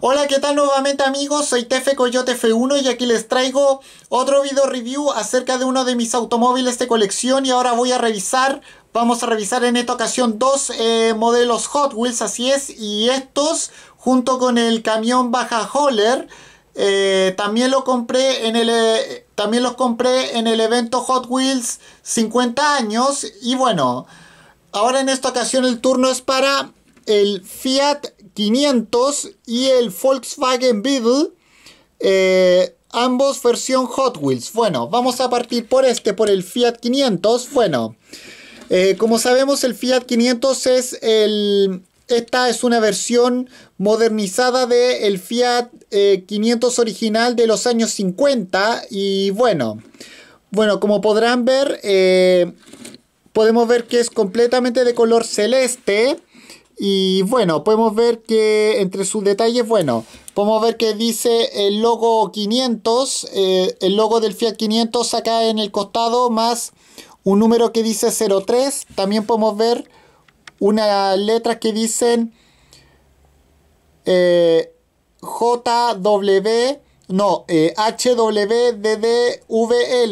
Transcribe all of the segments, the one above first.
Hola, ¿qué tal nuevamente amigos? Soy Tefe Coyote F1 y aquí les traigo otro video review acerca de uno de mis automóviles de colección y ahora voy a revisar, vamos a revisar en esta ocasión dos eh, modelos Hot Wheels, así es, y estos junto con el camión Baja Holler eh, también lo compré en el eh, también los compré en el evento Hot Wheels 50 años y bueno, ahora en esta ocasión el turno es para el Fiat 500 y el Volkswagen Beetle, eh, ambos versión Hot Wheels. Bueno, vamos a partir por este, por el Fiat 500. Bueno, eh, como sabemos el Fiat 500 es el... Esta es una versión modernizada del el Fiat 500 eh, original de los años 50 y bueno, bueno, como podrán ver, podemos ver que es completamente de color celeste. Y bueno, podemos ver que entre sus detalles, bueno, podemos ver que dice el logo 500, eh, el logo del Fiat 500 acá en el costado, más un número que dice 03. También podemos ver unas letras que dicen eh, JW, no, HWDDVL.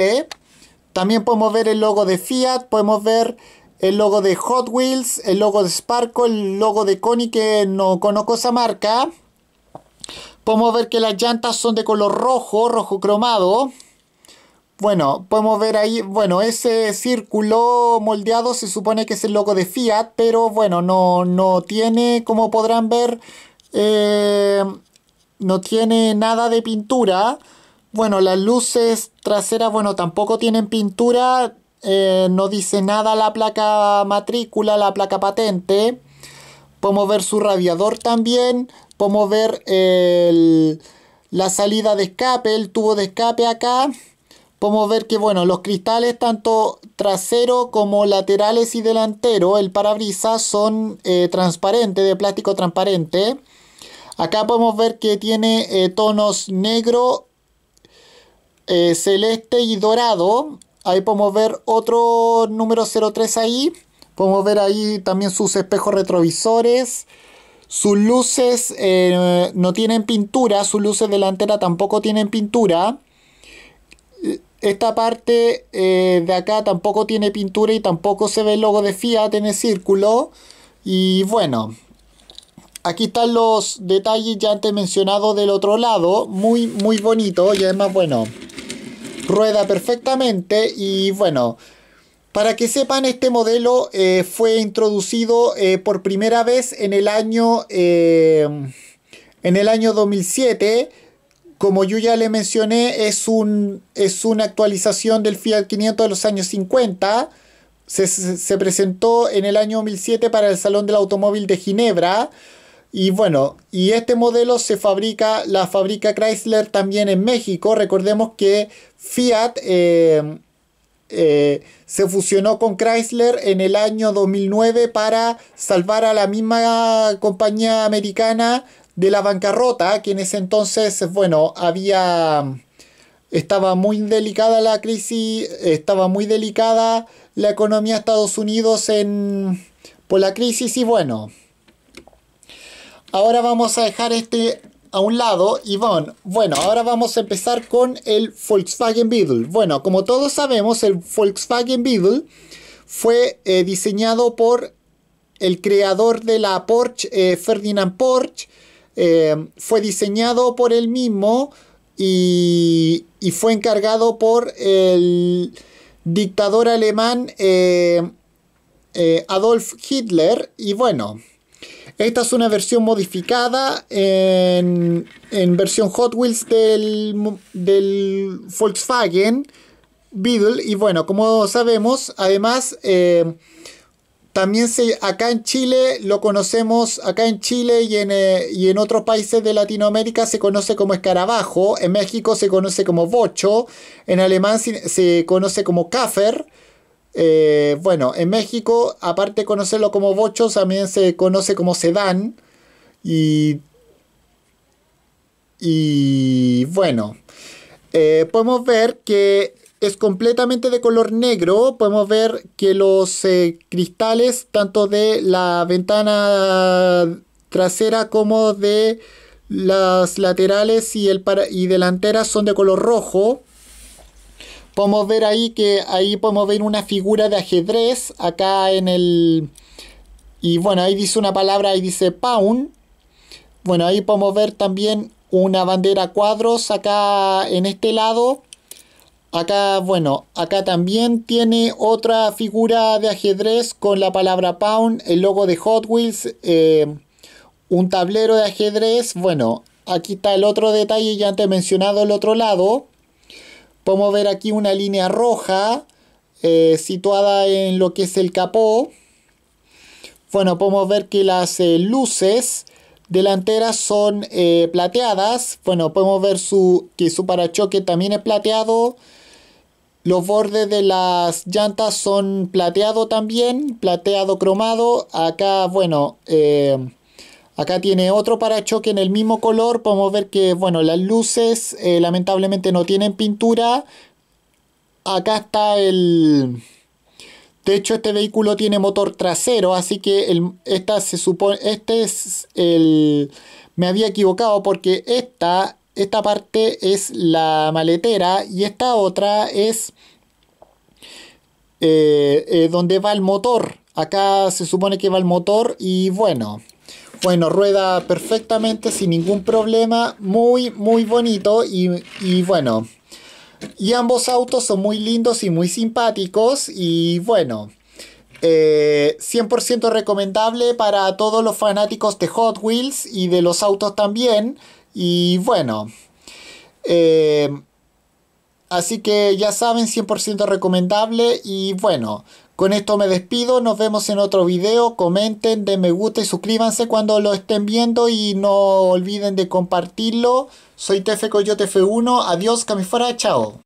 Eh, También podemos ver el logo de Fiat, podemos ver el logo de Hot Wheels, el logo de Sparkle, el logo de Connie que no conozco esa marca. Podemos ver que las llantas son de color rojo, rojo cromado. Bueno, podemos ver ahí, bueno, ese círculo moldeado se supone que es el logo de Fiat, pero bueno, no, no tiene, como podrán ver, eh, no tiene nada de pintura. Bueno, las luces traseras, bueno, tampoco tienen pintura, eh, no dice nada la placa matrícula, la placa patente. Podemos ver su radiador también. Podemos ver la salida de escape, el tubo de escape acá. Podemos ver que bueno, los cristales tanto trasero como laterales y delantero, el parabrisas son eh, transparente, transparentes, de plástico transparente. Acá podemos ver que tiene eh, tonos negro, celeste y dorado. Ahí podemos ver otro número 03 ahí. Podemos ver ahí también sus espejos retrovisores. Sus luces eh, no tienen pintura, sus luces delanteras tampoco tienen pintura. Esta parte eh, de acá tampoco tiene pintura y tampoco se ve el logo de Fiat en el círculo. Y bueno, aquí están los detalles ya antes mencionados del otro lado. Muy, muy bonito y además, bueno, rueda perfectamente y bueno, para que sepan, este modelo eh, fue introducido eh, por primera vez en el año, eh, en el año 2007. Como yo ya le mencioné, es, un, es una actualización del Fiat 500 de los años 50. Se, se presentó en el año 2007 para el Salón del Automóvil de Ginebra. Y bueno, y este modelo se fabrica, la fábrica Chrysler también en México. Recordemos que Fiat eh, eh, se fusionó con Chrysler en el año 2009 para salvar a la misma compañía americana de la bancarrota, que en ese entonces, bueno, había... Estaba muy delicada la crisis, estaba muy delicada la economía de Estados Unidos en, por la crisis y bueno, Ahora vamos a dejar este a un lado y bueno, ahora vamos a empezar con el Volkswagen Beetle. Bueno, como todos sabemos, el Volkswagen Beetle fue eh, diseñado por el creador de la Porsche, eh, Ferdinand Porsche. Eh, fue diseñado por él mismo y, y fue encargado por el dictador alemán Adolf Hitler. Y bueno, esta es una versión modificada en, versión Hot Wheels del, Volkswagen Beetle. Y bueno, como sabemos, además, eh, también acá en Chile lo conocemos, acá en Chile y en, eh, y en otros países de Latinoamérica se conoce como escarabajo, en México se conoce como bocho, en alemán se, conoce como kaffer, eh, bueno, en México, aparte de conocerlo como bochos, también se conoce como sedán. Y, y bueno, eh, podemos ver que es completamente de color negro. Podemos ver que los eh, cristales, tanto de la ventana trasera como de las laterales y, el y delanteras, son de color rojo. Podemos ver ahí que ahí podemos ver una figura de ajedrez acá en el... Y bueno, ahí dice una palabra, ahí dice pound. Bueno, ahí podemos ver también una bandera cuadros acá en este lado. Acá, bueno, acá también tiene otra figura de ajedrez con la palabra pound, el logo de Hot Wheels, eh, un tablero de ajedrez. Bueno, aquí está el otro detalle ya antes mencionado el otro lado. Podemos ver aquí una línea roja eh, situada en lo que es el capó. Bueno, podemos ver que las eh, luces delanteras son eh, plateadas. Bueno, podemos ver su, que su parachoque también es plateado. Los bordes de las llantas son plateado también, plateado cromado. Acá, bueno, Acá tiene otro parachoque en el mismo color. Podemos ver que, bueno, las luces eh, lamentablemente no tienen pintura. Acá está el... De hecho, este vehículo tiene motor trasero, así que esta se supone... Este es el... Me había equivocado porque esta, esta parte es la maletera y esta otra es... Eh, eh, donde va el motor. Acá se supone que va el motor y bueno, bueno, rueda perfectamente, sin ningún problema, muy, muy bonito y, bueno. Y ambos autos son muy lindos y muy simpáticos y bueno. 100% eh, recomendable para todos los fanáticos de Hot Wheels y de los autos también. Y bueno, eh, Así que ya saben, 100% recomendable y bueno, con esto me despido, nos vemos en otro video, comenten, den me gusta y suscríbanse cuando lo estén viendo y no olviden de compartirlo. Soy TF Coyote F1, adiós, camifora, chao.